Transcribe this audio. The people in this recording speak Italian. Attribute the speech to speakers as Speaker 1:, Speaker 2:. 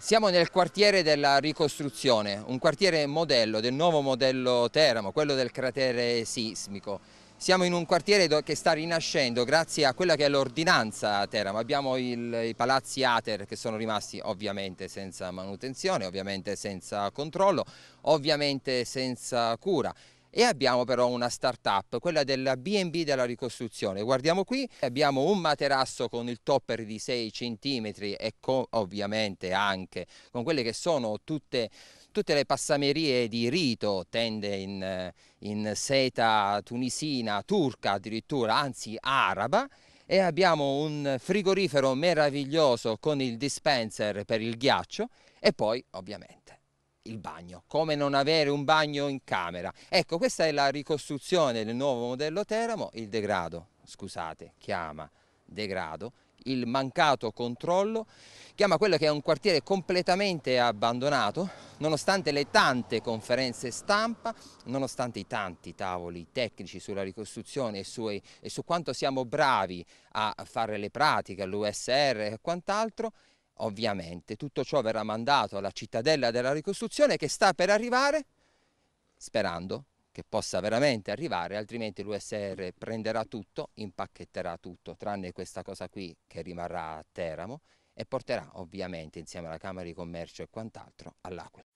Speaker 1: Siamo nel quartiere della ricostruzione, un quartiere modello del nuovo modello Teramo, quello del cratere sismico. Siamo in un quartiere che sta rinascendo grazie a quella che è l'ordinanza Teramo. Abbiamo il, i palazzi Ater che sono rimasti ovviamente senza manutenzione, ovviamente senza controllo, ovviamente senza cura e abbiamo però una start-up, quella della B&B della ricostruzione. Guardiamo qui, abbiamo un materasso con il topper di 6 cm e con, ovviamente anche con quelle che sono tutte, tutte le passamerie di rito, tende in, in seta tunisina, turca addirittura, anzi araba, e abbiamo un frigorifero meraviglioso con il dispenser per il ghiaccio e poi ovviamente il bagno, come non avere un bagno in camera. Ecco, questa è la ricostruzione del nuovo modello Teramo, il degrado, scusate, chiama degrado, il mancato controllo, chiama quello che è un quartiere completamente abbandonato, nonostante le tante conferenze stampa, nonostante i tanti tavoli tecnici sulla ricostruzione e su, e su quanto siamo bravi a fare le pratiche, all'USR e quant'altro, ovviamente. Tutto ciò verrà mandato alla cittadella della ricostruzione che sta per arrivare, sperando che possa veramente arrivare, altrimenti l'USR prenderà tutto, impacchetterà tutto, tranne questa cosa qui che rimarrà a Teramo e porterà ovviamente insieme alla Camera di Commercio e quant'altro all'Aquila.